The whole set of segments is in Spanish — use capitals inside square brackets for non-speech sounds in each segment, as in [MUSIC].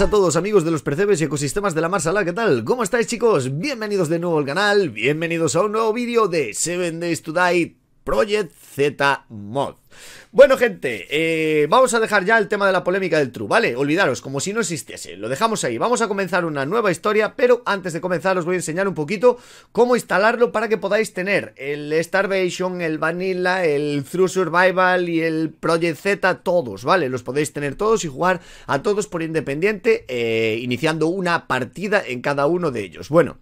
a todos amigos de los percebes y ecosistemas de la Marsala, ¿qué tal? ¿Cómo estáis chicos? Bienvenidos de nuevo al canal, bienvenidos a un nuevo vídeo de 7 Days to Die Project Z Mod. Bueno, gente, eh, vamos a dejar ya el tema de la polémica del True, ¿vale? Olvidaros, como si no existiese. Lo dejamos ahí. Vamos a comenzar una nueva historia, pero antes de comenzar os voy a enseñar un poquito cómo instalarlo para que podáis tener el Starvation, el Vanilla, el True Survival y el Project Z, todos, ¿vale? Los podéis tener todos y jugar a todos por independiente, eh, iniciando una partida en cada uno de ellos. Bueno,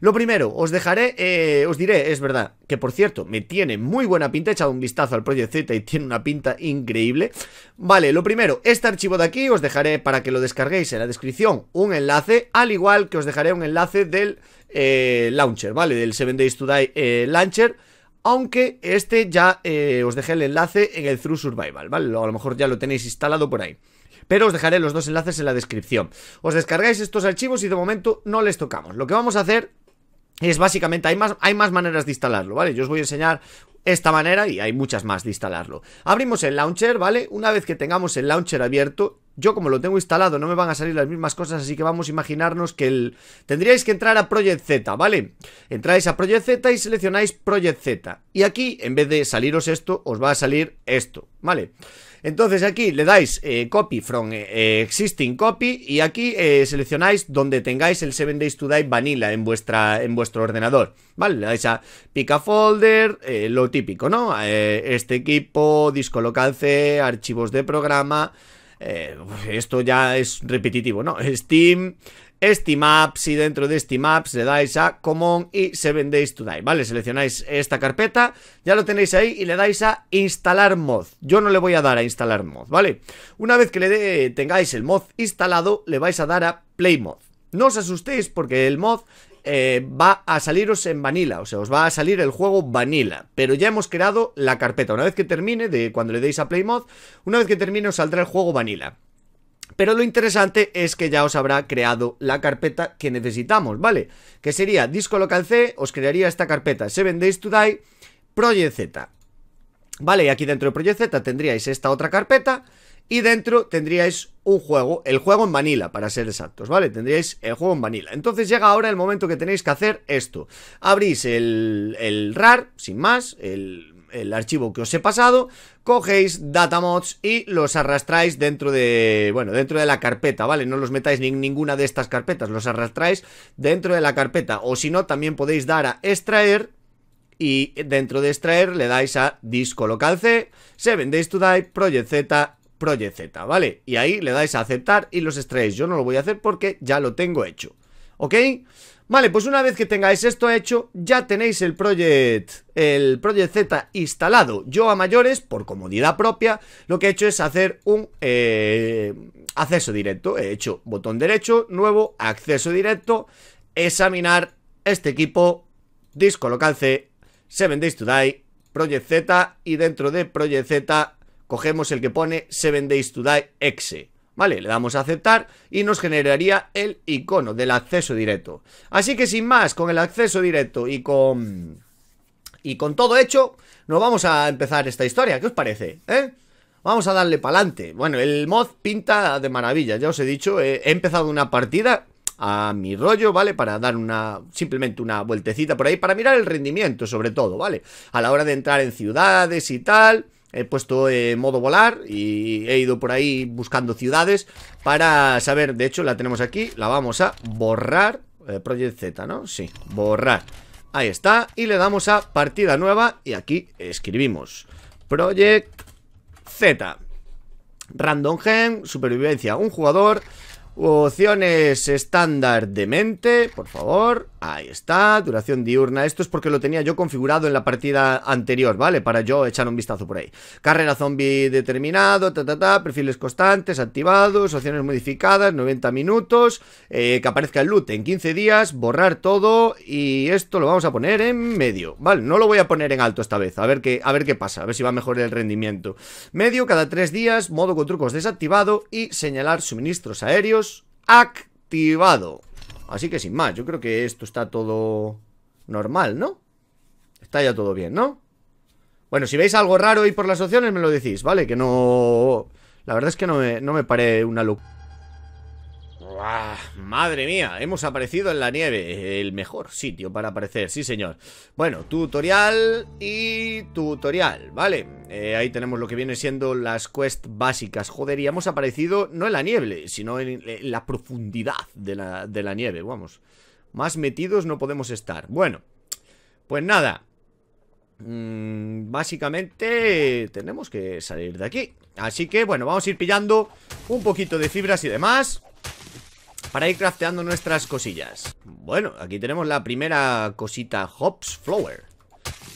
lo primero, os dejaré, eh, os diré, es verdad, que por cierto, me tiene muy buena pinta, echado un vistazo al Project Z y tiene una pinta increíble. Vale, lo primero, este archivo de aquí os dejaré para que lo descarguéis en la descripción un enlace, al igual que os dejaré un enlace del eh, launcher, ¿vale? Del 7 Days to Die eh, launcher. Aunque este ya eh, os dejé el enlace en el Through Survival, ¿vale? A lo mejor ya lo tenéis instalado por ahí pero os dejaré los dos enlaces en la descripción. Os descargáis estos archivos y de momento no les tocamos. Lo que vamos a hacer es básicamente, hay más, hay más maneras de instalarlo, ¿vale? Yo os voy a enseñar esta manera y hay muchas más de instalarlo. Abrimos el launcher, ¿vale? Una vez que tengamos el launcher abierto, yo como lo tengo instalado no me van a salir las mismas cosas, así que vamos a imaginarnos que el... Tendríais que entrar a Project Z, ¿vale? Entráis a Project Z y seleccionáis Project Z. Y aquí, en vez de saliros esto, os va a salir esto, ¿vale? Entonces aquí le dais eh, copy from eh, eh, existing copy y aquí seleccionáis donde tengáis el 7 days to die vanilla en, vuestra, en vuestro ordenador, ¿vale? Le dais a pick a folder, lo típico, ¿no? este equipo, disco local C, archivos de programa... Eh, esto ya es repetitivo, ¿no? Steam, Steam Apps y dentro de Steam Apps le dais a Common y se vendéis to Die, ¿vale? Seleccionáis esta carpeta, ya lo tenéis ahí y le dais a Instalar Mod. Yo no le voy a dar a Instalar Mod, ¿vale? Una vez que le tengáis el mod instalado, le vais a dar a Play Mod. No os asustéis porque el mod eh, va a saliros en Vanilla, o sea, os va a salir el juego Vanilla, pero ya hemos creado la carpeta. Una vez que termine, de cuando le deis a Play una vez que termine os saldrá el juego Vanilla. Pero lo interesante es que ya os habrá creado la carpeta que necesitamos, ¿vale? Que sería disco local C, os crearía esta carpeta Seven Days to Die, Project Z. Vale, y aquí dentro de Project Z tendríais esta otra carpeta y dentro tendríais un juego, el juego en vanilla, para ser exactos, ¿vale? Tendríais el juego en vanilla. Entonces llega ahora el momento que tenéis que hacer esto. Abrís el, el RAR, sin más, el el archivo que os he pasado, cogéis mods y los arrastráis dentro de, bueno, dentro de la carpeta, ¿vale? No los metáis en ninguna de estas carpetas, los arrastráis dentro de la carpeta o si no también podéis dar a extraer y dentro de extraer le dais a disco local C, Seven days to die, project Z Project Z, ¿vale? Y ahí le dais a aceptar y los extraéis. Yo no lo voy a hacer porque ya lo tengo hecho, ¿ok? Vale, pues una vez que tengáis esto hecho, ya tenéis el Project, el Project Z instalado. Yo a mayores, por comodidad propia, lo que he hecho es hacer un eh, acceso directo. He hecho botón derecho, nuevo, acceso directo, examinar este equipo, disco local C, 7 Days to Die, Project Z y dentro de Project Z cogemos el que pone 7 Days to Die exe. Vale, le damos a aceptar y nos generaría el icono del acceso directo. Así que sin más, con el acceso directo y con... Y con todo hecho, nos vamos a empezar esta historia. ¿Qué os parece? ¿Eh? Vamos a darle pa'lante. Bueno, el mod pinta de maravilla, ya os he dicho. Eh, he empezado una partida a mi rollo, ¿vale? Para dar una, simplemente una vueltecita por ahí, para mirar el rendimiento sobre todo, ¿vale? A la hora de entrar en ciudades y tal he puesto modo volar y he ido por ahí buscando ciudades para saber, de hecho la tenemos aquí, la vamos a borrar, eh, Project Z, ¿no? Sí, borrar. Ahí está, y le damos a partida nueva y aquí escribimos Project Z. Random gen supervivencia, un jugador, Opciones estándar de mente, por favor. Ahí está, duración diurna. Esto es porque lo tenía yo configurado en la partida anterior, ¿vale? Para yo echar un vistazo por ahí. Carrera zombie determinado, ta, perfiles constantes, activados, opciones modificadas, 90 minutos, eh, que aparezca el loot en 15 días, borrar todo y esto lo vamos a poner en medio. Vale, no lo voy a poner en alto esta vez, a ver qué, a ver qué pasa, a ver si va mejor el rendimiento. Medio cada 3 días, modo con trucos desactivado y señalar suministros aéreos activado. Así que sin más, yo creo que esto está todo normal, ¿no? Está ya todo bien, ¿no? Bueno, si veis algo raro y por las opciones me lo decís, ¿vale? Que no... La verdad es que no me, pare una locura. Ah, madre mía, hemos aparecido en la nieve El mejor sitio para aparecer, sí señor Bueno, tutorial y tutorial, vale eh, Ahí tenemos lo que viene siendo las quests básicas Joder, y hemos aparecido no en la nieve Sino en, la profundidad de la, nieve, vamos Más metidos no podemos estar Bueno, pues nada mm, básicamente tenemos que salir de aquí Así que bueno, vamos a ir pillando un poquito de fibras y demás para ir crafteando nuestras cosillas. Bueno, aquí tenemos la primera cosita, Hops Flower.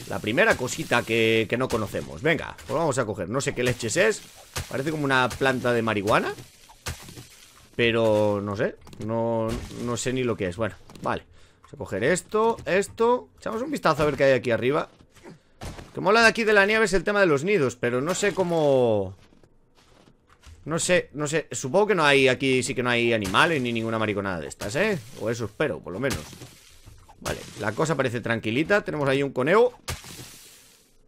La primera cosita que, no conocemos. Venga, pues vamos a coger. No sé qué leches es. Parece como una planta de marihuana. Pero no sé. No, sé ni lo que es. Bueno, vale. Vamos a coger esto, esto. Echamos un vistazo a ver qué hay aquí arriba. Como la de aquí de la nieve es el tema de los nidos, pero no sé cómo... No sé, no sé Supongo que no hay, aquí sí que no hay animales Ni ninguna mariconada de estas, ¿eh? O eso espero, por lo menos Vale, la cosa parece tranquilita Tenemos ahí un coneo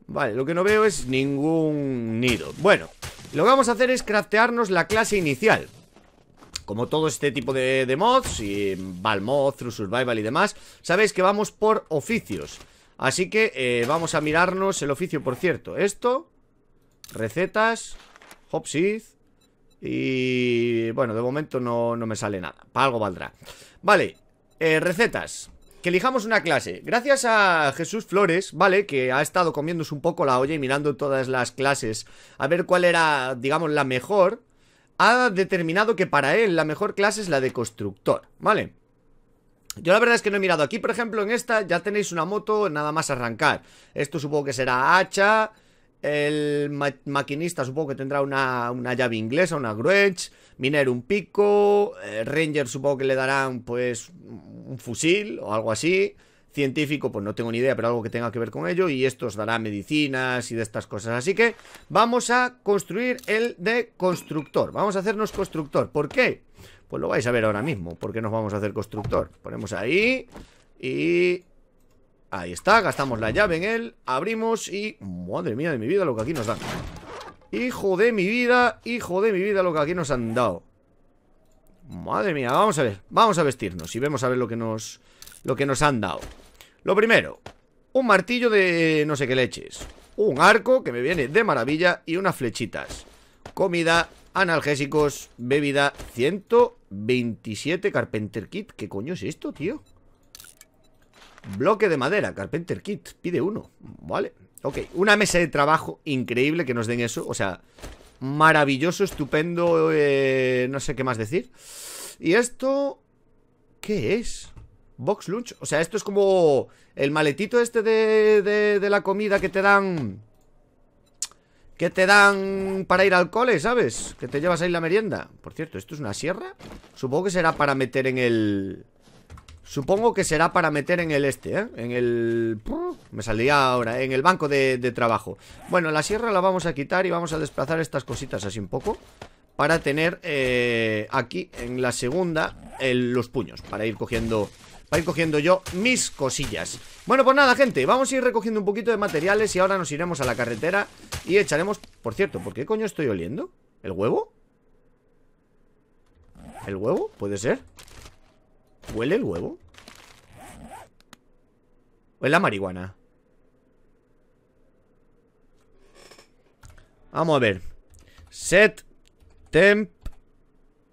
Vale, lo que no veo es ningún nido Bueno, lo que vamos a hacer es craftearnos la clase inicial como todo este tipo de, mods y Valmod, Thru Survival y demás Sabéis que vamos por oficios Así que eh, vamos a mirarnos el oficio, por cierto Esto Recetas Hopseed y bueno, de momento no, me sale nada. Para algo valdrá. Vale, eh, recetas. Que elijamos una clase. Gracias a Jesús Flores, ¿vale? Que ha estado comiéndose un poco la olla y mirando todas las clases a ver cuál era, digamos, la mejor. Ha determinado que para él la mejor clase es la de constructor, ¿vale? Yo la verdad es que no he mirado. Aquí, por ejemplo, en esta ya tenéis una moto nada más arrancar. Esto supongo que será hacha, el maquinista supongo que tendrá una, llave inglesa, una gruech Miner un pico. Eh, Ranger supongo que le darán pues un fusil o algo así. Científico, pues no tengo ni idea, pero algo que tenga que ver con ello. Y esto os dará medicinas y de estas cosas. Así que vamos a construir el de constructor. Vamos a hacernos constructor. ¿Por qué? Pues lo vais a ver ahora mismo. ¿Por qué nos vamos a hacer constructor? Ponemos ahí y Ahí está, gastamos la llave en él Abrimos y... Madre mía de mi vida lo que aquí nos dan Hijo de mi vida, hijo de mi vida lo que aquí nos han dado Madre mía, vamos a ver Vamos a vestirnos y vemos a ver lo que nos... Lo que nos han dado Lo primero Un martillo de no sé qué leches Un arco que me viene de maravilla Y unas flechitas Comida, analgésicos, bebida 127 Carpenter Kit ¿Qué coño es esto, tío? Bloque de madera, Carpenter Kit, pide uno Vale, ok, una mesa de trabajo Increíble que nos den eso, o sea Maravilloso, estupendo eh, No sé qué más decir Y esto, ¿qué es? Box lunch, o sea, esto es como El maletito este de, de, de la comida Que te dan Que te dan Para ir al cole, ¿sabes? Que te llevas ahí la merienda Por cierto, ¿esto es una sierra? Supongo que será para meter en el... Supongo que será para meter en el este, ¿eh? En el... Me salía ahora, ¿eh? en el banco de, trabajo Bueno, la sierra la vamos a quitar y vamos a desplazar estas cositas así un poco Para tener eh, aquí en la segunda los puños Para ir cogiendo... Para ir cogiendo yo mis cosillas Bueno, pues nada, gente Vamos a ir recogiendo un poquito de materiales Y ahora nos iremos a la carretera Y echaremos... Por cierto, ¿por qué coño estoy oliendo? ¿El huevo? ¿El huevo? ¿Puede ser? ¿Huele el huevo? ¿O la marihuana? Vamos a ver Set Temp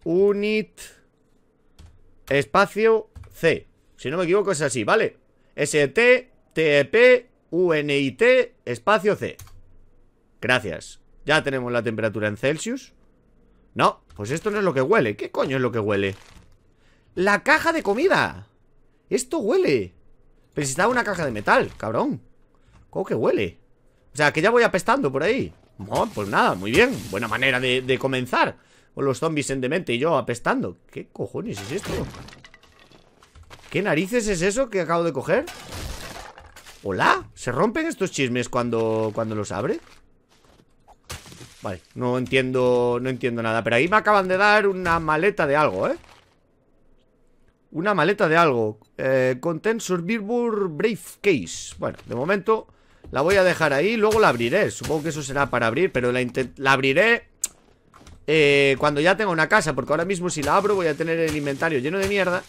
Unit Espacio C Si no me equivoco es así, ¿vale? ST e i UNIT Espacio C Gracias Ya tenemos la temperatura en Celsius No, pues esto no es lo que huele ¿Qué coño es lo que huele? La caja de comida Esto huele Pero si estaba una caja de metal, cabrón ¿Cómo que huele? O sea, que ya voy apestando por ahí no, pues nada, muy bien, buena manera de, comenzar Con los zombies en demente y yo apestando ¿Qué cojones es esto? ¿Qué narices es eso que acabo de coger? ¿Hola? ¿Se rompen estos chismes cuando, cuando los abre? Vale, no entiendo No entiendo nada, pero ahí me acaban de dar una maleta de algo, ¿eh? Una maleta de algo. Eh, content Brave Briefcase. Bueno, de momento la voy a dejar ahí. Luego la abriré. Supongo que eso será para abrir, pero la, la abriré eh, cuando ya tenga una casa. Porque ahora mismo si la abro voy a tener el inventario lleno de mierda.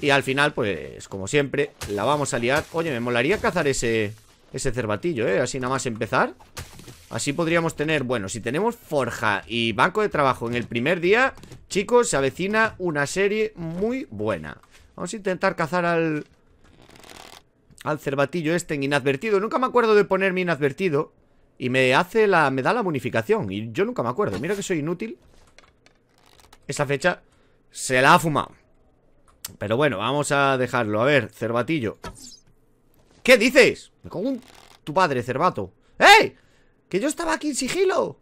Y al final, pues, como siempre, la vamos a liar. Oye, me molaría cazar ese, ese cervatillo, ¿eh? Así nada más empezar. Así podríamos tener, bueno, si tenemos forja y banco de trabajo en el primer día Chicos, se avecina una serie muy buena Vamos a intentar cazar al... Al cervatillo este en inadvertido Nunca me acuerdo de ponerme inadvertido Y me hace la... me da la bonificación Y yo nunca me acuerdo, mira que soy inútil Esa fecha se la ha fumado Pero bueno, vamos a dejarlo A ver, cervatillo ¿Qué dices? Me cago tu padre, cervato ¡Ey! ¡Que yo estaba aquí en sigilo!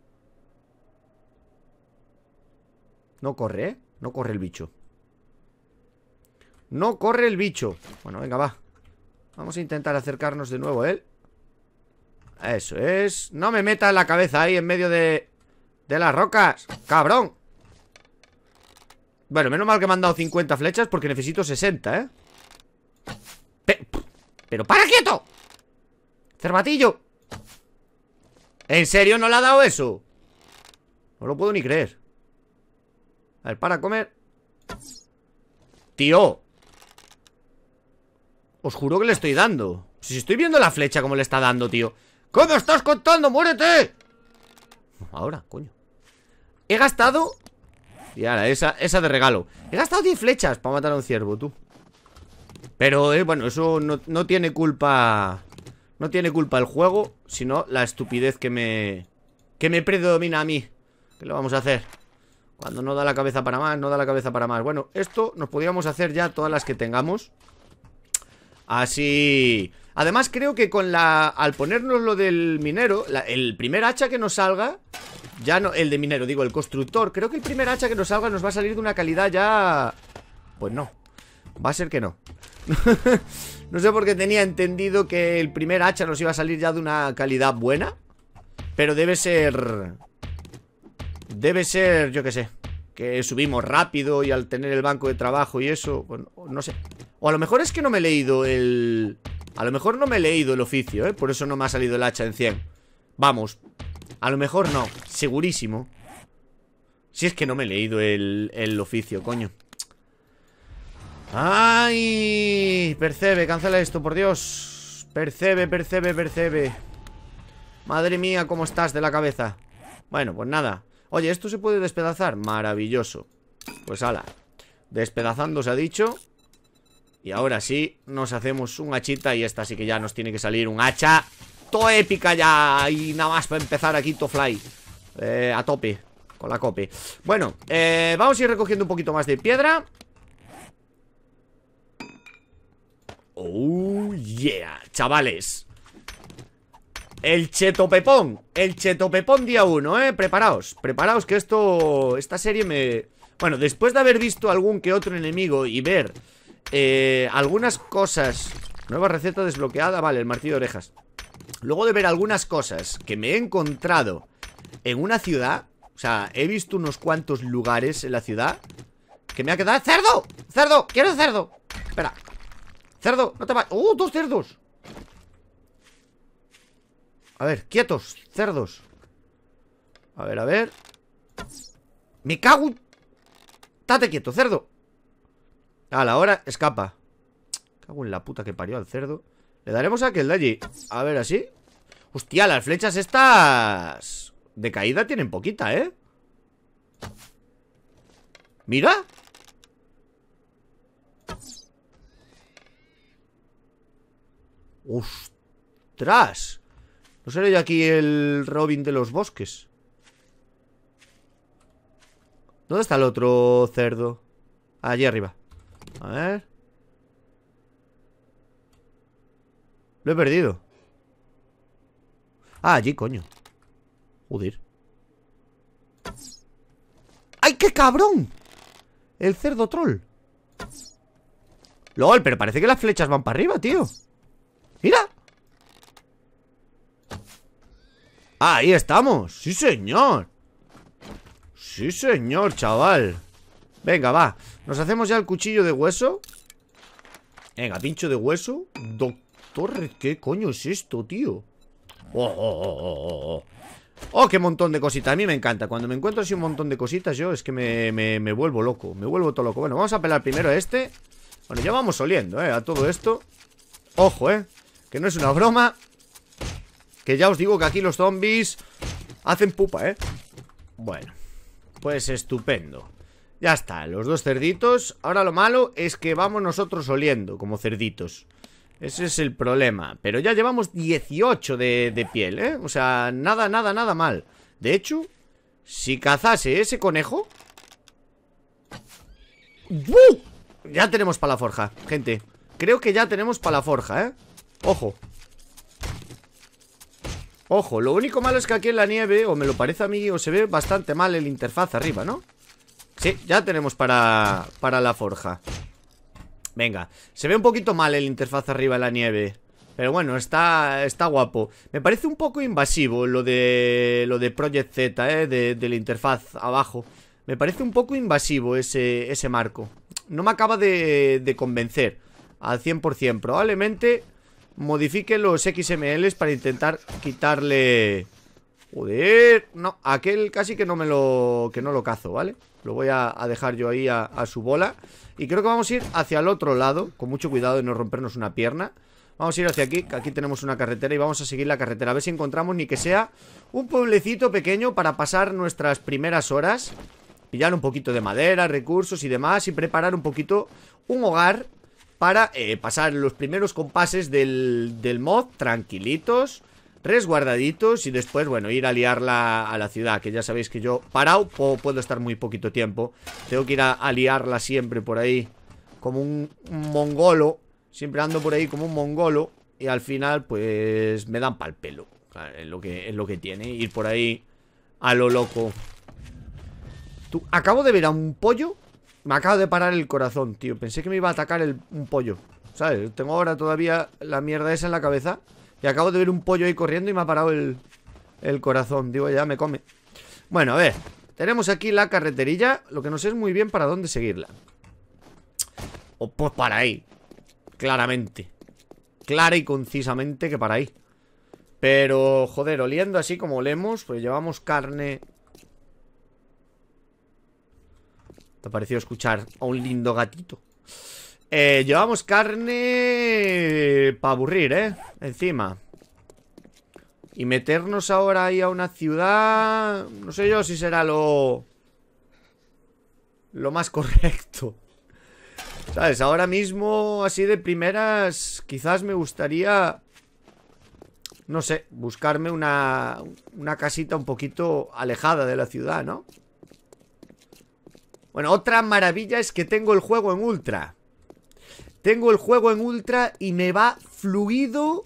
No corre, ¿eh? No corre el bicho No corre el bicho Bueno, venga, va Vamos a intentar acercarnos de nuevo a él Eso es No me meta la cabeza ahí en medio de... De las rocas ¡Cabrón! Bueno, menos mal que me han dado 50 flechas Porque necesito 60, ¿eh? Pero, para quieto Cervatillo ¿En serio no le ha dado eso? No lo puedo ni creer A ver, para comer Tío Os juro que le estoy dando Si estoy viendo la flecha como le está dando, tío ¿Cómo estás contando? ¡Muérete! Ahora, coño He gastado Y ahora, esa, esa de regalo He gastado 10 flechas para matar a un ciervo, tú Pero, eh, bueno, eso no, no tiene culpa no tiene culpa el juego, sino la estupidez que me... Que me predomina a mí. ¿Qué lo vamos a hacer? Cuando no da la cabeza para más, no da la cabeza para más. Bueno, esto nos podríamos hacer ya todas las que tengamos. Así... Además creo que con la... Al ponernos lo del minero, el primer hacha que nos salga... Ya no... El de minero, digo, el constructor. Creo que el primer hacha que nos salga nos va a salir de una calidad ya... Pues no. Va a ser que no. [LAUGHS] No sé por qué tenía entendido que el primer hacha nos iba a salir ya de una calidad buena. Pero debe ser... Debe ser, yo qué sé. Que subimos rápido y al tener el banco de trabajo y eso... no sé. O a lo mejor es que no me he leído el... A lo mejor no me he leído el oficio, ¿eh? Por eso no me ha salido el hacha en 100. Vamos. A lo mejor no. Segurísimo. Si es que no me he leído el, el oficio, coño. ¡Ay! Percebe, cancela esto, por Dios. Percebe, percebe, percebe. Madre mía, cómo estás de la cabeza. Bueno, pues nada. Oye, ¿esto se puede despedazar? Maravilloso. Pues ala. Despedazando se ha dicho. Y ahora sí, nos hacemos un hachita y esta sí que ya nos tiene que salir un hacha. ¡To épica ya! Y nada más para empezar aquí to fly. Eh, a tope. Con la cope. Bueno, eh, vamos a ir recogiendo un poquito más de piedra. Oh yeah, chavales El cheto pepón El cheto pepón día uno, eh Preparaos, preparaos que esto Esta serie me... Bueno, después de haber visto algún que otro enemigo y ver eh, algunas cosas Nueva receta desbloqueada, vale, el martillo de orejas Luego de ver algunas cosas que me he encontrado en una ciudad O sea, he visto unos cuantos lugares en la ciudad Que me ha quedado... ¡Cerdo! ¡Cerdo! ¡Quiero cerdo! Espera, Cerdo, no te vayas ¡Oh, dos cerdos! A ver, quietos, cerdos A ver, a ver ¡Me cago! ¡Tate quieto, cerdo! A la hora, escapa Cago en la puta que parió al cerdo Le daremos a aquel de allí A ver, así Hostia, las flechas estas De caída tienen poquita, ¿eh? Mira ¡Ostras! ¿No seré yo aquí el Robin de los bosques? ¿Dónde está el otro cerdo? Allí arriba A ver Lo he perdido Ah, allí, coño Joder ¡Ay, qué cabrón! El cerdo troll LOL, pero parece que las flechas van para arriba, tío ¡Mira! Ahí estamos Sí, señor Sí, señor, chaval Venga, va Nos hacemos ya el cuchillo de hueso Venga, pincho de hueso Doctor, ¿qué coño es esto, tío? Oh, oh, oh, oh, oh qué montón de cositas A mí me encanta Cuando me encuentro así un montón de cositas Yo es que me, me vuelvo loco Me vuelvo todo loco Bueno, vamos a pelar primero a este Bueno, ya vamos oliendo, eh A todo esto Ojo, eh que no es una broma Que ya os digo que aquí los zombies Hacen pupa, ¿eh? Bueno, pues estupendo Ya está, los dos cerditos Ahora lo malo es que vamos nosotros oliendo Como cerditos Ese es el problema, pero ya llevamos 18 de, piel, ¿eh? O sea, nada, nada, nada mal De hecho, si cazase ese conejo ¡Buh! Ya tenemos para la forja, gente Creo que ya tenemos para la forja, ¿eh? Ojo Ojo, lo único malo es que aquí en la nieve O me lo parece a mí, o se ve bastante mal el interfaz arriba, ¿no? Sí, ya tenemos para, para la forja Venga, se ve un poquito mal el interfaz arriba en la nieve pero bueno, está, está guapo. Me parece un poco invasivo lo de, lo de Project Z, ¿eh? de, la interfaz abajo. Me parece un poco invasivo ese, ese marco. No me acaba de, de convencer al 100%. Probablemente modifique los XMLs para intentar quitarle... Joder, no, aquel casi que no me lo... que no lo cazo, ¿vale? Lo voy a, dejar yo ahí a, a, su bola Y creo que vamos a ir hacia el otro lado Con mucho cuidado de no rompernos una pierna Vamos a ir hacia aquí, que aquí tenemos una carretera Y vamos a seguir la carretera, a ver si encontramos ni que sea Un pueblecito pequeño para pasar nuestras primeras horas Pillar un poquito de madera, recursos y demás Y preparar un poquito un hogar para eh, pasar los primeros compases del, mod tranquilitos, resguardaditos y después, bueno, ir a liarla a la ciudad, que ya sabéis que yo parado puedo estar muy poquito tiempo. Tengo que ir a, liarla siempre por ahí, como un, mongolo, siempre ando por ahí como un mongolo y al final pues me dan pal pelo. es lo que es lo que tiene ir por ahí a lo loco. Tú, acabo de ver a un pollo me acabo de parar el corazón, tío Pensé que me iba a atacar el, un pollo ¿Sabes? Tengo ahora todavía la mierda esa en la cabeza Y acabo de ver un pollo ahí corriendo Y me ha parado el, el corazón Digo, ya me come Bueno, a ver Tenemos aquí la carreterilla Lo que no sé es muy bien para dónde seguirla O pues para ahí Claramente Clara y concisamente que para ahí Pero, joder, oliendo así como olemos Pues llevamos carne Me escuchar a un lindo gatito. Eh, llevamos carne para aburrir, ¿eh? Encima. Y meternos ahora ahí a una ciudad... No sé yo si será lo... Lo más correcto. ¿Sabes? Ahora mismo, así de primeras, quizás me gustaría... No sé, buscarme una, una casita un poquito alejada de la ciudad, ¿no? Bueno, otra maravilla es que tengo el juego en ultra. Tengo el juego en ultra y me va fluido,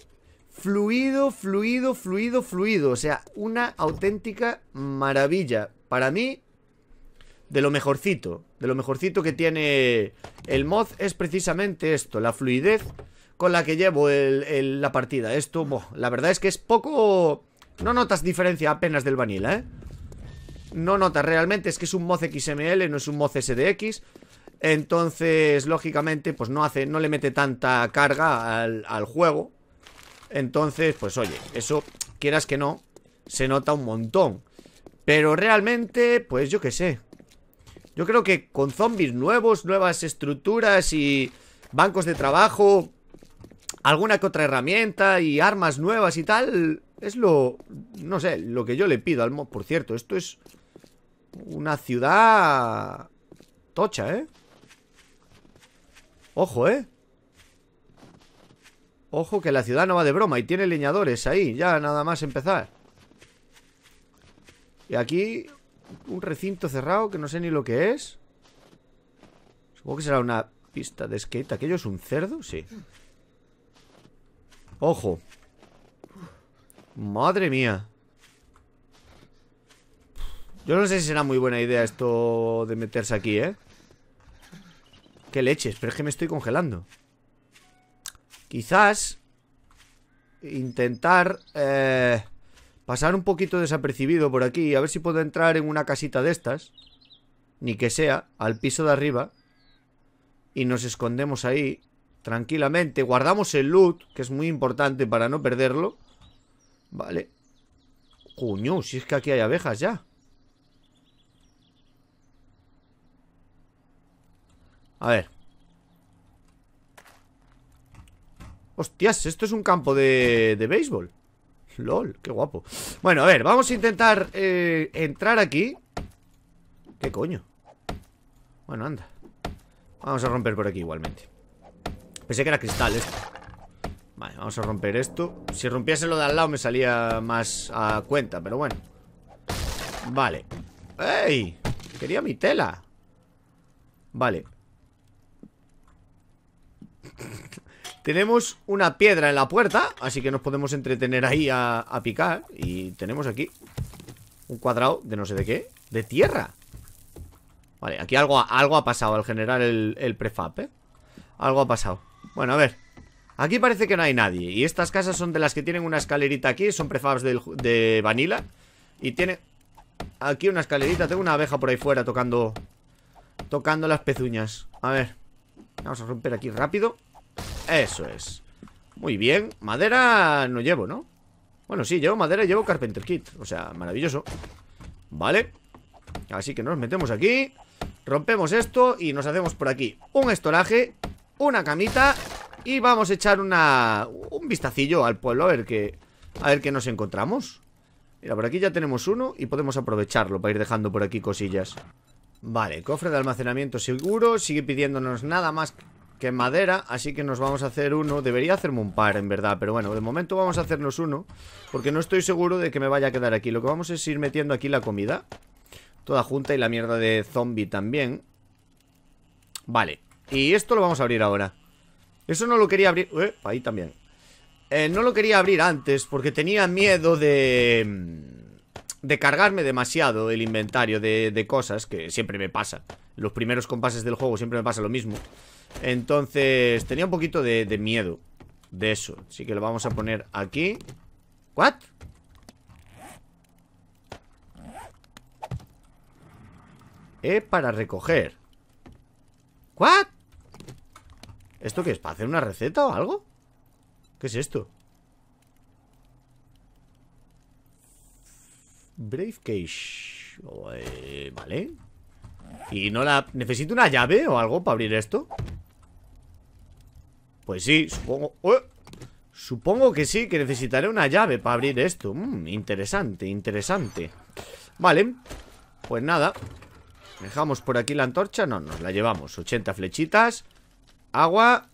fluido, fluido, fluido, fluido. O sea, una auténtica maravilla. Para mí, de lo mejorcito. De lo mejorcito que tiene el mod es precisamente esto, la fluidez con la que llevo la partida. Esto, la verdad es que es poco... No notas diferencia apenas del vanilla, ¿eh? no nota realmente, es que es un mod XML, no es un mod SDX. Entonces, lógicamente, pues no hace, no le mete tanta carga al, juego. Entonces, pues oye, eso, quieras que no, se nota un montón. Pero realmente, pues yo qué sé. Yo creo que con zombies nuevos, nuevas estructuras y bancos de trabajo, alguna que otra herramienta y armas nuevas y tal, es lo, no sé, lo que yo le pido al Por cierto, esto es una ciudad... Tocha, ¿eh? Ojo, ¿eh? Ojo que la ciudad no va de broma y tiene leñadores ahí, ya nada más empezar. Y aquí un recinto cerrado que no sé ni lo que es. Supongo que será una pista de skate. ¿Aquello es un cerdo? Sí. Ojo. Madre mía. Yo no sé si será muy buena idea esto de meterse aquí, ¿eh? Qué leches, pero es que me estoy congelando. Quizás intentar eh, pasar un poquito desapercibido por aquí, a ver si puedo entrar en una casita de estas, ni que sea, al piso de arriba, y nos escondemos ahí tranquilamente, guardamos el loot, que es muy importante para no perderlo, vale. Coño, si es que aquí hay abejas ya. A ver Hostias, esto es un campo de, de béisbol LOL, qué guapo Bueno, a ver, vamos a intentar eh, entrar aquí ¿Qué coño? Bueno, anda Vamos a romper por aquí igualmente Pensé que era cristal esto Vale, vamos a romper esto Si rompiese lo de al lado me salía más a cuenta Pero bueno Vale ¡Ey! Quería mi tela Vale tenemos una piedra en la puerta Así que nos podemos entretener ahí a, picar Y tenemos aquí Un cuadrado de no sé de qué De tierra Vale, aquí algo, algo ha pasado al generar el, prefab, ¿eh? Algo ha pasado Bueno, a ver Aquí parece que no hay nadie Y estas casas son de las que tienen una escalerita aquí Son prefabs de, de vanilla Y tiene aquí una escalerita Tengo una abeja por ahí fuera tocando Tocando las pezuñas A ver Vamos a romper aquí rápido Eso es Muy bien, madera no llevo, ¿no? Bueno, sí, llevo madera y llevo carpenter kit O sea, maravilloso Vale Así que nos metemos aquí Rompemos esto y nos hacemos por aquí Un estoraje, una camita Y vamos a echar una, un vistacillo al pueblo A ver qué, a ver qué nos encontramos Mira, por aquí ya tenemos uno y podemos aprovecharlo para ir dejando por aquí cosillas Vale, cofre de almacenamiento seguro Sigue pidiéndonos nada más que madera Así que nos vamos a hacer uno Debería hacerme un par, en verdad Pero bueno, de momento vamos a hacernos uno Porque no estoy seguro de que me vaya a quedar aquí Lo que vamos es ir metiendo aquí la comida Toda junta y la mierda de zombie también Vale Y esto lo vamos a abrir ahora Eso no lo quería abrir... Eh, ahí también eh, No lo quería abrir antes Porque tenía miedo de... Mm, de cargarme demasiado el inventario de, cosas, que siempre me pasa. Los primeros compases del juego siempre me pasa lo mismo. Entonces, tenía un poquito de, miedo de eso. Así que lo vamos a poner aquí. ¿What? Eh, para recoger. ¿What? ¿Esto qué es? ¿Para hacer una receta o algo? ¿Qué es esto? Brave Cage. vale. ¿Y no la... ¿Necesito una llave o algo para abrir esto? Pues sí, supongo... ¡oh! Supongo que sí, que necesitaré una llave para abrir esto. Mm, interesante, interesante. Vale. Pues nada. Dejamos por aquí la antorcha. No, nos la llevamos. 80 flechitas. Agua.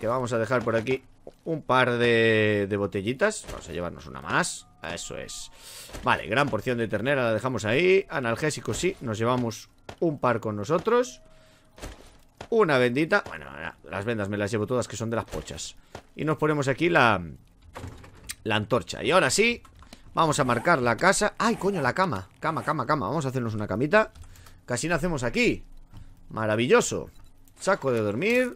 Que vamos a dejar por aquí un par de botellitas. Vamos a llevarnos una más. Ah, eso es Vale, gran porción de ternera la dejamos ahí Analgésico sí, nos llevamos un par con nosotros Una vendita Bueno, las vendas me las llevo todas que son de las pochas Y nos ponemos aquí la... La antorcha Y ahora sí, vamos a marcar la casa ¡Ay, coño, la cama! Cama, cama, cama Vamos a hacernos una camita Casi nacemos aquí Maravilloso Saco de dormir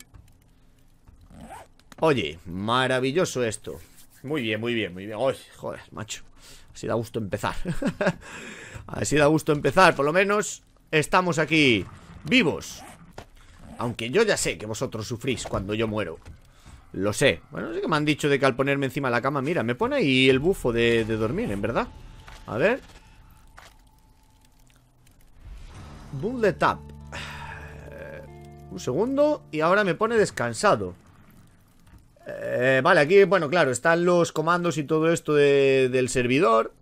Oye, maravilloso esto muy bien, muy bien, muy bien. Uy, joder, macho. Así da gusto empezar. [LAUGHS] Así da gusto empezar. Por lo menos estamos aquí vivos. Aunque yo ya sé que vosotros sufrís cuando yo muero. Lo sé. Bueno, sé que me han dicho de que al ponerme encima de la cama, mira, me pone ahí el bufo de, dormir, en verdad. A ver. Bullet up. Eh, un segundo y ahora me pone descansado. Eh, vale, aquí, bueno, claro, están los comandos y todo esto del servidor.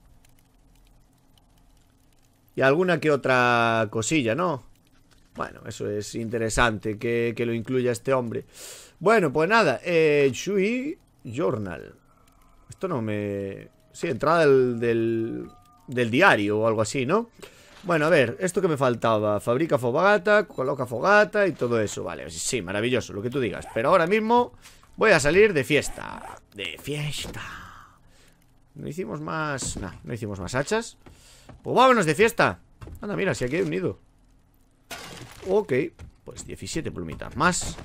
Y alguna que otra cosilla, ¿no? Bueno, eso es interesante que, lo incluya este hombre. Bueno, pues nada, eh, Shui Journal. Esto no me... Sí, entrada del, del diario o algo así, ¿no? Bueno, a ver, esto que me faltaba Fabrica fogata, coloca fogata y todo eso Vale, sí, maravilloso, lo que tú digas Pero ahora mismo Voy a salir de fiesta De fiesta No hicimos más... No, no hicimos más hachas Pues vámonos de fiesta Anda, mira, si aquí hay un nido Ok, pues 17 plumitas más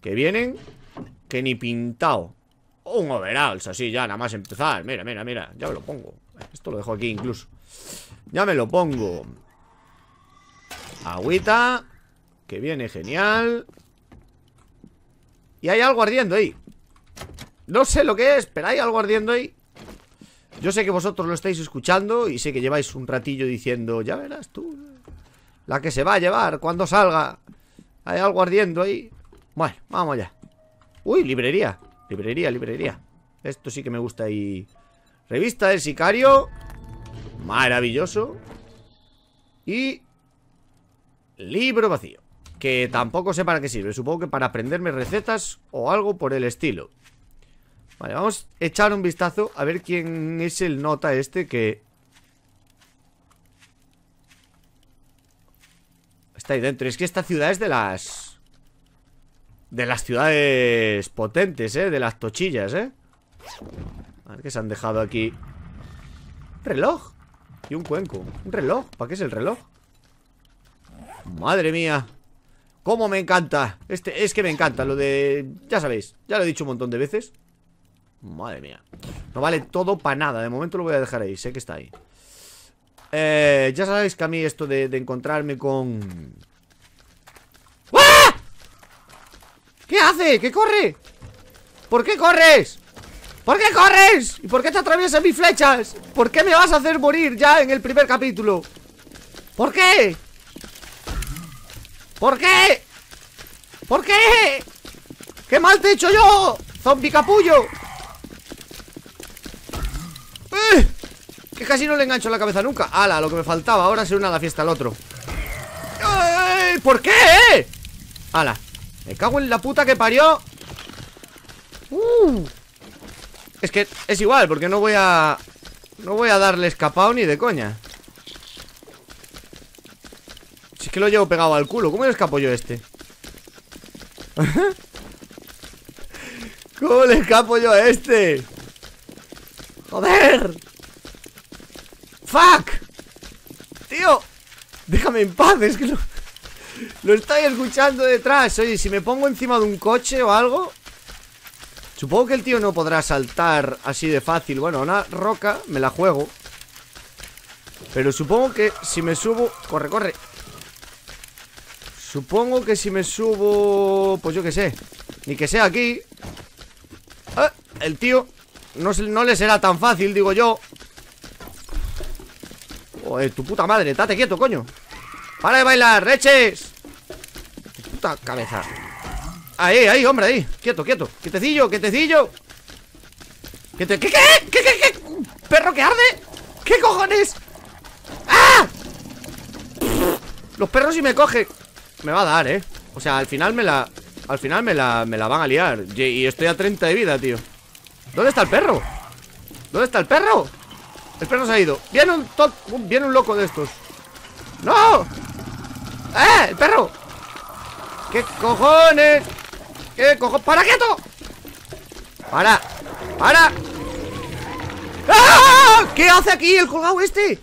Que vienen Que ni pintado Un overall, así ya, nada más empezar Mira, mira, mira, ya me lo pongo Esto lo dejo aquí incluso Ya me lo pongo Agüita Que viene genial y hay algo ardiendo ahí No sé lo que es, pero hay algo ardiendo ahí Yo sé que vosotros lo estáis escuchando Y sé que lleváis un ratillo diciendo Ya verás tú La que se va a llevar cuando salga Hay algo ardiendo ahí Bueno, vamos ya. Uy, librería, librería, librería Esto sí que me gusta y... Revista del sicario Maravilloso Y... Libro vacío que tampoco sé para qué sirve Supongo que para aprenderme recetas o algo por el estilo Vale, vamos a echar un vistazo A ver quién es el nota este que... Está ahí dentro Es que esta ciudad es de las... De las ciudades potentes, ¿eh? De las tochillas, ¿eh? A ver qué se han dejado aquí Reloj Y un cuenco Un reloj ¿Para qué es el reloj? Madre mía Cómo me encanta este, Es que me encanta lo de... Ya sabéis, ya lo he dicho un montón de veces Madre mía No vale todo para nada, de momento lo voy a dejar ahí Sé que está ahí eh, Ya sabéis que a mí esto de, encontrarme con... ¡Ah! ¿Qué hace? ¿Qué corre? ¿Por qué corres? ¿Por qué corres? ¿Y por qué te atraviesas mis flechas? ¿Por qué me vas a hacer morir ya en el primer capítulo? ¿Por qué? ¿Por qué? ¿Por qué? ¿Qué mal te he hecho yo? ¡Zombi capullo! ¡Eh! Que casi no le engancho la cabeza nunca ¡Hala! Lo que me faltaba Ahora se una a la fiesta al otro ¿Por qué? ¡Hala! Eh? Me cago en la puta que parió uh. Es que es igual Porque no voy a... No voy a darle escapado ni de coña es que lo llevo pegado al culo ¿Cómo le escapo yo este? [LAUGHS] ¿Cómo le escapo yo a este? ¡Joder! ¡Fuck! ¡Tío! Déjame en paz, es que lo, lo estoy escuchando detrás Oye, si me pongo encima de un coche o algo Supongo que el tío no podrá saltar así de fácil Bueno, una roca me la juego Pero supongo que si me subo... Corre, corre Supongo que si me subo... Pues yo qué sé Ni que sea aquí ah, El tío no, no le será tan fácil, digo yo Joder, tu puta madre, date quieto, coño ¡Para de bailar, reches! puta cabeza Ahí, ahí, hombre, ahí Quieto, quieto, quietecillo, quietecillo ¿Qué, te... ¿Qué, qué, qué, qué, qué? perro que arde? ¿Qué cojones? ¡Ah! Los perros y me cogen me va a dar, ¿eh? O sea, al final me la... Al final me la, me la van a liar Y estoy a 30 de vida, tío ¿Dónde está el perro? ¿Dónde está el perro? El perro se ha ido Viene un, viene un loco de estos ¡No! ¡Eh! ¡El perro! ¿Qué cojones? ¿Qué cojones? ¡Para quieto! ¡Para! ¡Para! ¡Ah! ¿Qué hace aquí el colgado este?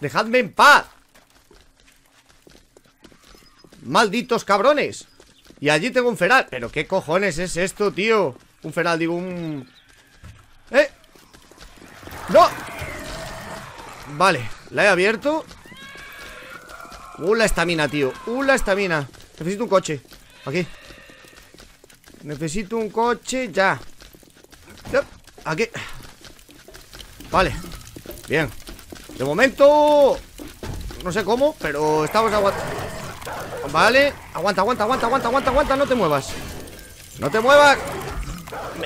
¡Dejadme en paz! ¡Malditos cabrones! Y allí tengo un feral. ¿Pero qué cojones es esto, tío? Un feral, digo, un... ¡Eh! ¡No! Vale, la he abierto Una estamina, tío una estamina Necesito un coche Aquí Necesito un coche ya Aquí Vale Bien de momento No sé cómo, pero estamos aguantando Vale Aguanta, aguanta, aguanta, aguanta, aguanta, aguanta No te muevas No te muevas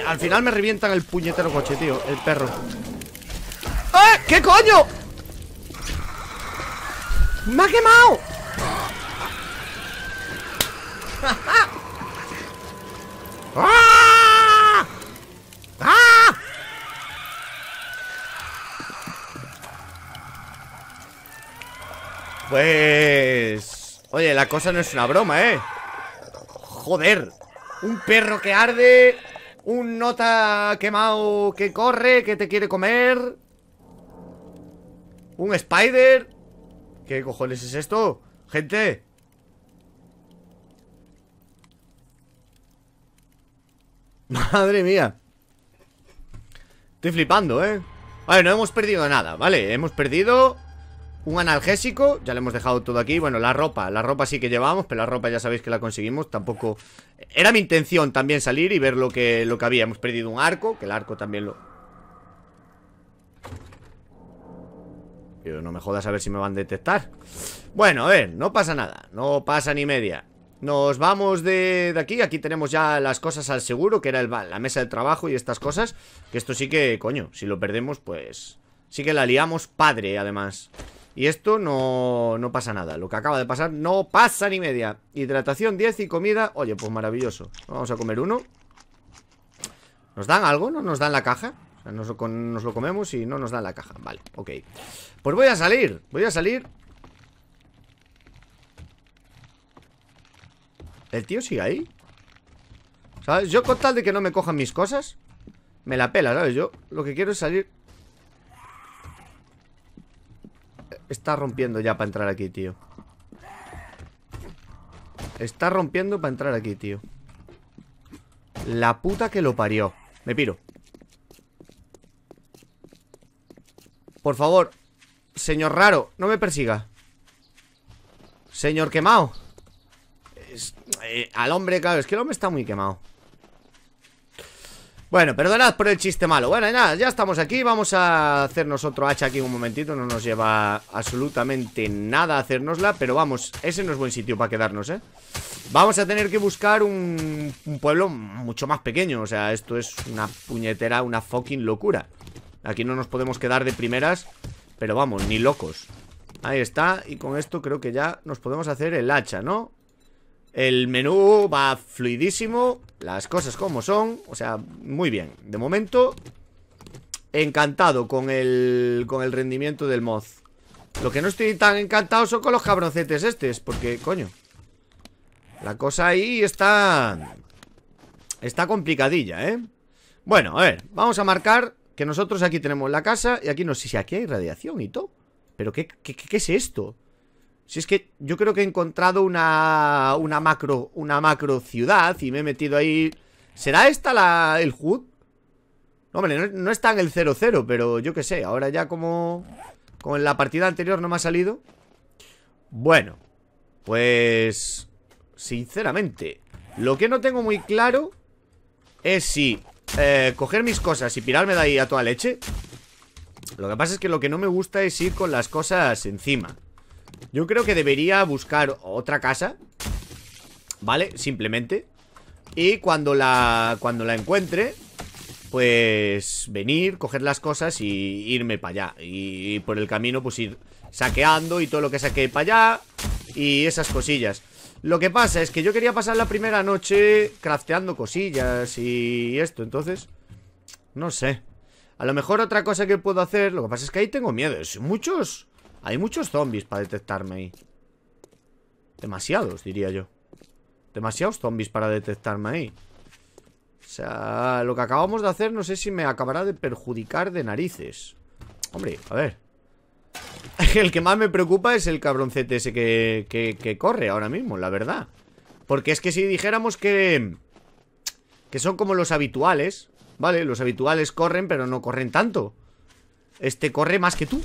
Al final me revientan el puñetero coche, tío El perro ¡Eh! ¿Qué coño? ¡Me ha quemado! [LAUGHS] ¡Ah! Pues... Oye, la cosa no es una broma, ¿eh? Joder Un perro que arde Un nota quemado que corre Que te quiere comer Un spider ¿Qué cojones es esto? Gente Madre mía Estoy flipando, ¿eh? Vale, no hemos perdido nada, ¿vale? Hemos perdido un analgésico, ya le hemos dejado todo aquí Bueno, la ropa, la ropa sí que llevamos Pero la ropa ya sabéis que la conseguimos Tampoco... Era mi intención también salir y ver lo que, lo que había Hemos perdido un arco, que el arco también lo... Pero no me jodas a ver si me van a detectar Bueno, a ver, no pasa nada No pasa ni media nos vamos de, aquí, aquí tenemos ya las cosas al seguro Que era el, la mesa de trabajo y estas cosas Que esto sí que, coño, si lo perdemos pues... Sí que la liamos padre además y esto no, no pasa nada Lo que acaba de pasar no pasa ni media Hidratación 10 y comida Oye, pues maravilloso Vamos a comer uno ¿Nos dan algo? ¿No nos dan la caja? nos, nos lo comemos y no nos dan la caja Vale, ok Pues voy a salir Voy a salir ¿El tío sigue ahí? ¿Sabes? Yo con tal de que no me cojan mis cosas Me la pela, ¿sabes? Yo lo que quiero es salir Está rompiendo ya para entrar aquí, tío. Está rompiendo para entrar aquí, tío. La puta que lo parió. Me piro. Por favor, señor raro, no me persiga. Señor quemado. Eh, al hombre, claro, es que el hombre está muy quemado. Bueno, perdonad por el chiste malo Bueno, ya estamos aquí Vamos a hacernos otro hacha aquí un momentito No nos lleva absolutamente nada hacernosla Pero vamos, ese no es buen sitio para quedarnos, ¿eh? Vamos a tener que buscar un, un pueblo mucho más pequeño O sea, esto es una puñetera, una fucking locura Aquí no nos podemos quedar de primeras Pero vamos, ni locos Ahí está, y con esto creo que ya nos podemos hacer el hacha, ¿no? El menú va fluidísimo Las cosas como son O sea, muy bien De momento Encantado con el, con el rendimiento del mod Lo que no estoy tan encantado son con los cabroncetes estos Porque, coño La cosa ahí está Está complicadilla, ¿eh? Bueno, a ver Vamos a marcar que nosotros aquí tenemos la casa Y aquí no sé si aquí hay radiación y todo ¿Pero qué, qué, qué es esto? Si es que yo creo que he encontrado una, una macro una macro ciudad y me he metido ahí. ¿Será esta la, el HUD? No, hombre, no, está en el 0-0, pero yo qué sé. Ahora ya como, como en la partida anterior no me ha salido. Bueno, pues... Sinceramente, lo que no tengo muy claro es si eh, coger mis cosas y pirarme de ahí a toda leche. Lo que pasa es que lo que no me gusta es ir con las cosas encima. Yo creo que debería buscar otra casa ¿Vale? Simplemente Y cuando la, cuando la encuentre Pues venir, coger las cosas y irme para allá y, por el camino pues ir saqueando y todo lo que saque para allá Y esas cosillas Lo que pasa es que yo quería pasar la primera noche crafteando cosillas y esto Entonces, no sé A lo mejor otra cosa que puedo hacer Lo que pasa es que ahí tengo es Muchos... Hay muchos zombies para detectarme ahí Demasiados, diría yo Demasiados zombies para detectarme ahí O sea, lo que acabamos de hacer No sé si me acabará de perjudicar de narices Hombre, a ver [LAUGHS] El que más me preocupa es el cabroncete ese que, que corre ahora mismo, la verdad Porque es que si dijéramos que... Que son como los habituales ¿Vale? Los habituales corren, pero no corren tanto Este corre más que tú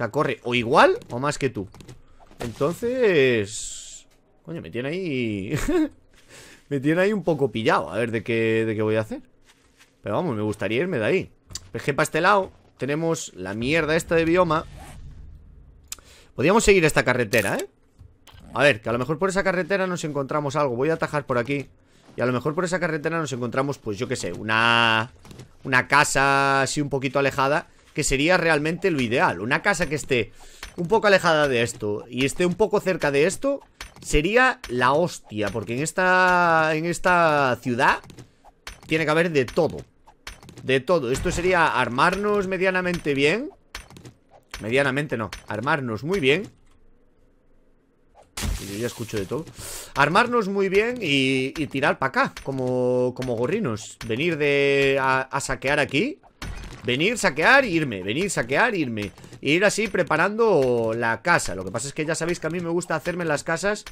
sea, corre o igual o más que tú Entonces... Coño, me tiene ahí... [LAUGHS] me tiene ahí un poco pillado A ver de qué, de qué voy a hacer Pero vamos, me gustaría irme de ahí Es que para este lado tenemos la mierda esta de bioma Podríamos seguir esta carretera, ¿eh? A ver, que a lo mejor por esa carretera nos encontramos algo Voy a atajar por aquí Y a lo mejor por esa carretera nos encontramos, pues yo qué sé Una... Una casa así un poquito alejada que sería realmente lo ideal. Una casa que esté un poco alejada de esto y esté un poco cerca de esto sería la hostia, porque en esta en esta ciudad tiene que haber de todo. De todo. Esto sería armarnos medianamente bien. Medianamente no, armarnos muy bien. Yo ya escucho de todo. Armarnos muy bien y, tirar para acá, como, como gorrinos. Venir de, a saquear aquí Venir, saquear, irme Venir, saquear, irme Ir así preparando la casa Lo que pasa es que ya sabéis que a mí me gusta hacerme las casas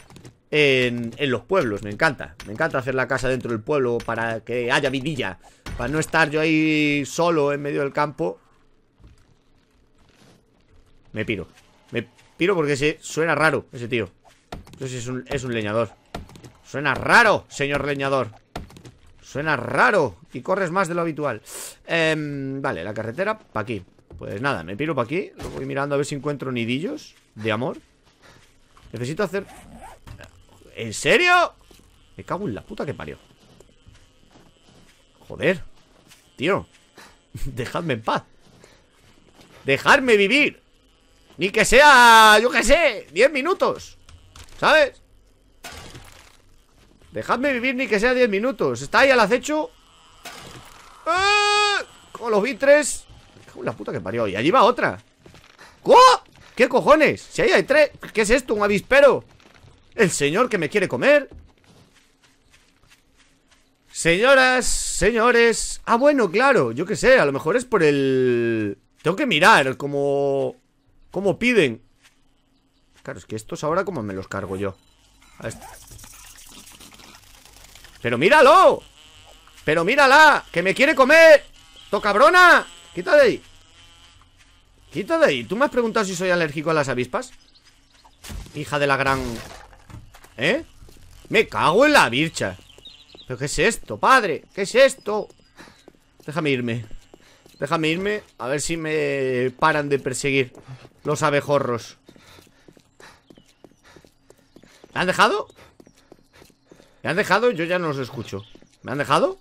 en, los pueblos, me encanta Me encanta hacer la casa dentro del pueblo Para que haya vidilla Para no estar yo ahí solo en medio del campo Me piro Me piro porque suena raro ese tío Entonces es un, es un leñador Suena raro, señor leñador Suena raro y corres más de lo habitual. Em, vale, la carretera Pa' aquí. Pues nada, me piro pa' aquí. Lo voy mirando a ver si encuentro nidillos de amor. Necesito hacer... ¿En serio? Me cago en la puta que parió. Joder. Tío. [LAUGHS] Dejadme en paz. Dejadme vivir. Ni que sea, yo qué sé, 10 minutos. ¿Sabes? Dejadme vivir ni que sea 10 minutos Está ahí al acecho ¡Ah! Con los vitres La puta que parió Y allí va otra ¿Qué cojones? Si ahí hay tres ¿Qué es esto? ¿Un avispero? El señor que me quiere comer Señoras, señores Ah, bueno, claro, yo qué sé A lo mejor es por el... Tengo que mirar como... Como piden Claro, es que estos ahora como me los cargo yo a este... ¡Pero míralo! ¡Pero mírala! ¡Que me quiere comer! ¡Tocabrona! ¡Quita de ahí! ¡Quita de ahí! ¿Tú me has preguntado si soy alérgico a las avispas? Hija de la gran... ¿Eh? ¡Me cago en la bircha! ¿Pero qué es esto, padre? ¿Qué es esto? Déjame irme Déjame irme A ver si me paran de perseguir Los abejorros ¿Me han dejado? ¿Me han dejado? Yo ya no los escucho ¿Me han dejado?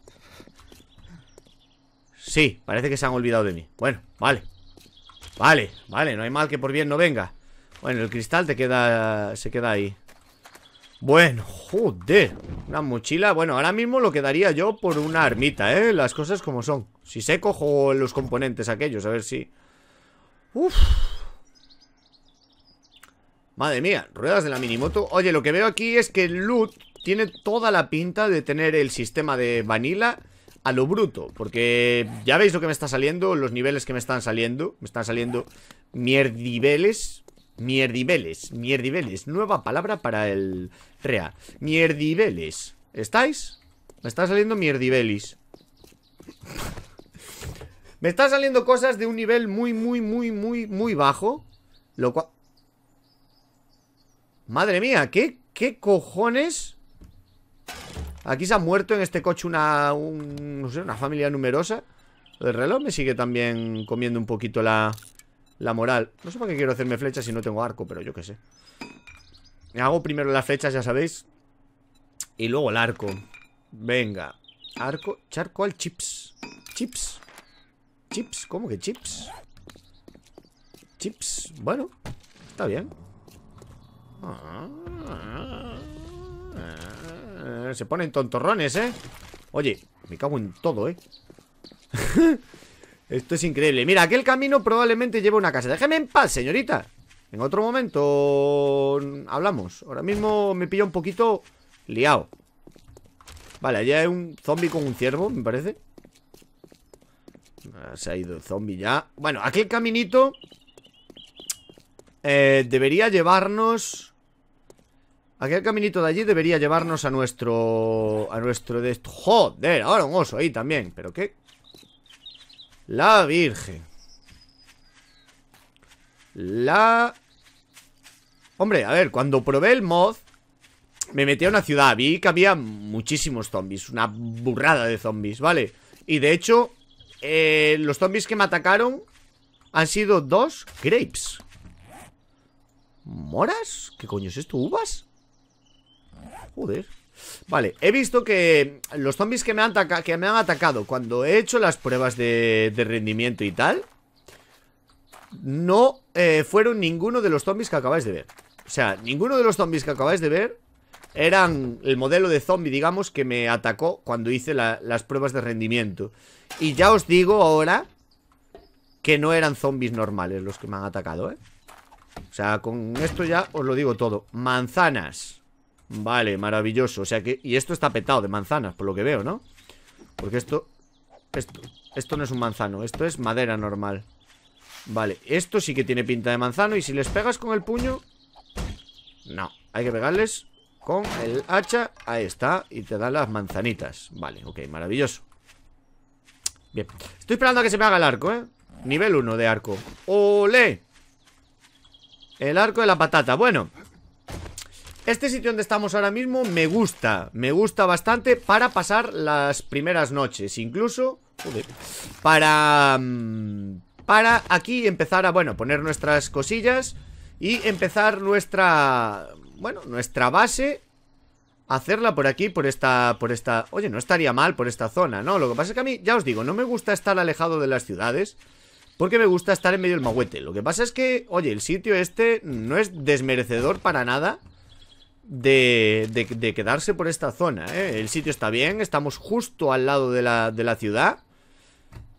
Sí, parece que se han olvidado de mí Bueno, vale Vale, vale, no hay mal que por bien no venga Bueno, el cristal te queda... Se queda ahí Bueno, joder Una mochila, bueno, ahora mismo lo quedaría yo Por una armita, eh, las cosas como son Si sé, cojo los componentes aquellos A ver si... Uf Madre mía, ruedas de la minimoto Oye, lo que veo aquí es que el loot tiene toda la pinta de tener el sistema de Vanilla a lo bruto Porque ya veis lo que me está saliendo, los niveles que me están saliendo Me están saliendo mierdiveles Mierdiveles, mierdiveles, nueva palabra para el REA Mierdiveles, ¿estáis? Me está saliendo mierdivelis [LAUGHS] Me están saliendo cosas de un nivel muy, muy, muy, muy, muy bajo Lo cual... Madre mía, ¿qué, qué cojones Aquí se ha muerto en este coche una, una familia numerosa. El reloj me sigue también comiendo un poquito la, la moral. No sé para qué quiero hacerme flechas si no tengo arco, pero yo qué sé. Me hago primero las flechas, ya sabéis. Y luego el arco. Venga. Arco, charco al chips. Chips. Chips, ¿cómo que chips? Chips, bueno, está bien. ah se ponen tontorrones, ¿eh? Oye, me cago en todo, ¿eh? [LAUGHS] Esto es increíble Mira, aquel camino probablemente lleva una casa Déjeme en paz, señorita En otro momento mm, hablamos Ahora mismo me pilla un poquito liado Vale, allá hay un zombie con un ciervo, me parece ah, Se ha ido el zombie ya Bueno, aquel caminito eh, Debería llevarnos Aquel caminito de allí debería llevarnos a nuestro... A nuestro... De... ¡Joder! Ahora un oso ahí también ¿Pero qué? La Virgen La... Hombre, a ver, cuando probé el mod Me metí a una ciudad Vi que había muchísimos zombies Una burrada de zombies, ¿vale? Y de hecho, eh, los zombies que me atacaron Han sido dos grapes ¿Moras? ¿Qué coño es esto? ¿Uvas? Joder. Vale, he visto que los zombies que me han, que me han atacado cuando he hecho las pruebas de, rendimiento y tal, no eh, fueron ninguno de los zombies que acabáis de ver. O sea, ninguno de los zombies que acabáis de ver eran el modelo de zombie, digamos, que me atacó cuando hice las pruebas de rendimiento. Y ya os digo ahora que no eran zombies normales los que me han atacado, ¿eh? O sea, con esto ya os lo digo todo. Manzanas. Vale, maravilloso. O sea que... Y esto está petado de manzanas, por lo que veo, ¿no? Porque esto... Esto, esto no es un manzano, esto es madera normal Vale, esto sí que tiene pinta de manzano Y si les pegas con el puño No, hay que pegarles con el hacha Ahí está, y te dan las manzanitas Vale, ok, maravilloso Bien, estoy esperando a que se me haga el arco, ¿eh? Nivel 1 de arco ¡Ole! El arco de la patata, bueno este sitio donde estamos ahora mismo me gusta, me gusta bastante para pasar las primeras noches, incluso, para, mm, para aquí empezar a, bueno, poner nuestras cosillas y empezar nuestra, bueno, nuestra base, hacerla por aquí, por esta, por esta, oye, no estaría mal por esta zona, ¿no? Lo que pasa es que a mí, ya os digo, no me gusta estar alejado de las ciudades, porque me gusta estar en medio del magüete. Lo que pasa es que, oye, el sitio este no es desmerecedor para nada de, quedarse por esta zona, ¿eh? El sitio está bien, estamos justo al lado de la, ciudad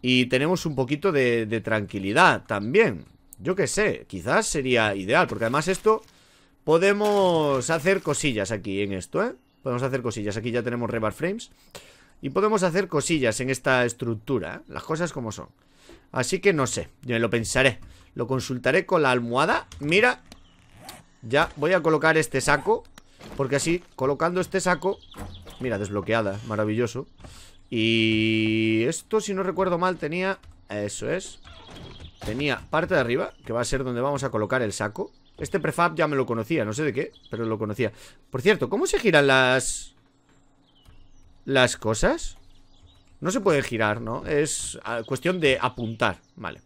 y tenemos un poquito de, tranquilidad también. Yo qué sé, quizás sería ideal, porque además esto podemos hacer cosillas aquí en esto, ¿eh? Podemos hacer cosillas, aquí ya tenemos rebar frames y podemos hacer cosillas en esta estructura, ¿eh? las cosas como son. Así que no sé, yo me lo pensaré. Lo consultaré con la almohada. Mira, ya voy a colocar este saco porque así, colocando este saco Mira, desbloqueada, maravilloso Y esto, si no recuerdo mal, tenía Eso es Tenía parte de arriba, que va a ser donde vamos a colocar el saco Este prefab ya me lo conocía, no sé de qué Pero lo conocía Por cierto, ¿cómo se giran las... Las cosas? No se puede girar, ¿no? Es ah, cuestión de apuntar Vale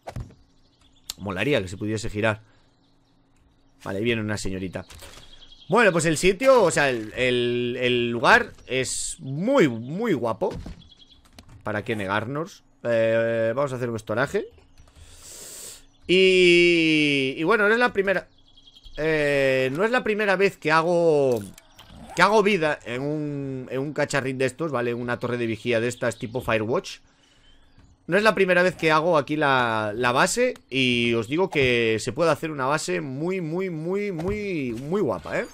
Molaría que se pudiese girar Vale, ahí viene una señorita bueno, pues el sitio, o sea, el, lugar es muy, muy guapo. ¿Para qué negarnos? Eh, vamos a hacer un estoraje. Y, y bueno, no es la primera... Eh, no es la primera vez que hago... Que hago vida en un, en un cacharrín de estos, ¿vale? En una torre de vigía de estas tipo Firewatch. No es la primera vez que hago aquí la, la, base y os digo que se puede hacer una base muy, muy, muy, muy, muy guapa, ¿eh?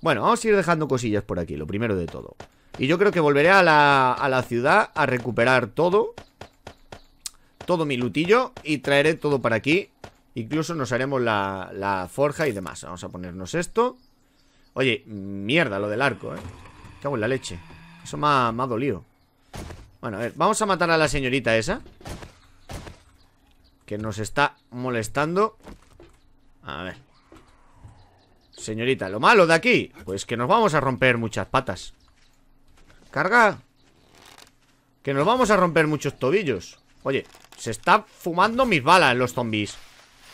Bueno, vamos a ir dejando cosillas por aquí, lo primero de todo. Y yo creo que volveré a la, a la ciudad a recuperar todo. Todo mi lutillo y traeré todo para aquí. Incluso nos haremos la, la forja y demás. Vamos a ponernos esto. Oye, mierda lo del arco, ¿eh? Cago en la leche. Eso me ha dolido. Bueno, a ver, vamos a matar a la señorita esa Que nos está molestando A ver Señorita, lo malo de aquí Pues que nos vamos a romper muchas patas Carga Que nos vamos a romper muchos tobillos Oye, se están fumando mis balas los zombies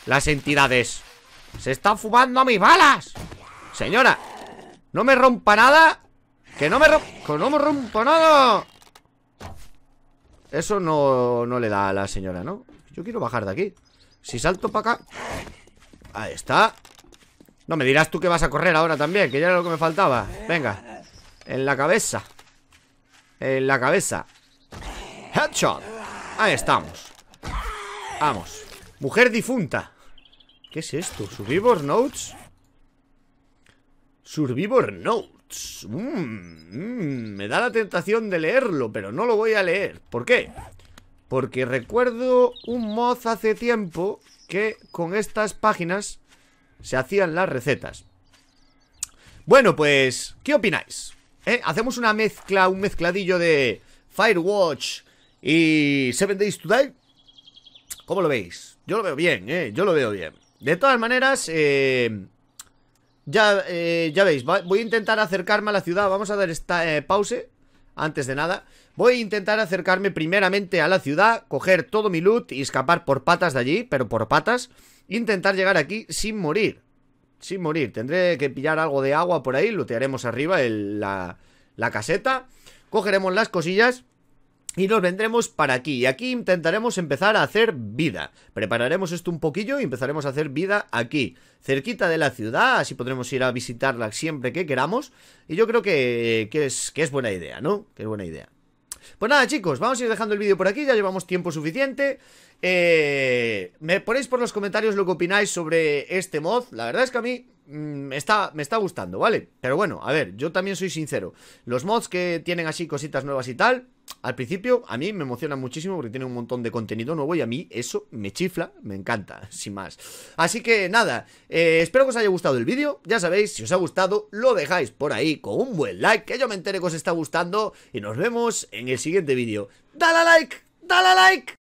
Las entidades Se están fumando mis balas Señora, no me rompa nada Que no me rompa Que no me rompa nada eso no, no le da a la señora, ¿no? Yo quiero bajar de aquí Si salto para acá Ahí está No, me dirás tú que vas a correr ahora también Que ya era lo que me faltaba Venga En la cabeza En la cabeza Headshot Ahí estamos Vamos Mujer difunta ¿Qué es esto? ¿Survivor Notes? Survivor Notes Mm, mm, me da la tentación de leerlo, pero no lo voy a leer. ¿Por qué? Porque recuerdo un mod hace tiempo que con estas páginas se hacían las recetas. Bueno, pues, ¿qué opináis? ¿Eh? Hacemos una mezcla, un mezcladillo de Firewatch y Seven Days to Die. ¿Cómo lo veis? Yo lo veo bien, ¿eh? Yo lo veo bien. De todas maneras, eh, ya, eh, ya veis, voy a intentar acercarme a la ciudad Vamos a dar esta eh, pause Antes de nada Voy a intentar acercarme primeramente a la ciudad Coger todo mi loot y escapar por patas de allí Pero por patas Intentar llegar aquí sin morir Sin morir, tendré que pillar algo de agua por ahí Lootearemos arriba en la, la caseta Cogeremos las cosillas y nos vendremos para aquí. Y aquí intentaremos empezar a hacer vida. Prepararemos esto un poquillo y empezaremos a hacer vida aquí. Cerquita de la ciudad, así podremos ir a visitarla siempre que queramos. Y yo creo que, que, es, que es buena idea, ¿no? Que es buena idea. Pues nada, chicos, vamos a ir dejando el vídeo por aquí, ya llevamos tiempo suficiente. Eh, me ponéis por los comentarios lo que opináis sobre este mod. La verdad es que a mí mm, está, me está gustando, ¿vale? Pero bueno, a ver, yo también soy sincero. Los mods que tienen así cositas nuevas y tal, al principio a mí me emociona muchísimo porque tiene un montón de contenido nuevo y a mí eso me chifla, me encanta, [LAUGHS] sin más. Así que nada, eh, espero que os haya gustado el vídeo, ya sabéis, si os ha gustado lo dejáis por ahí con un buen like, que yo me entere que os está gustando y nos vemos en el siguiente vídeo. ¡Dale like! ¡Dale like!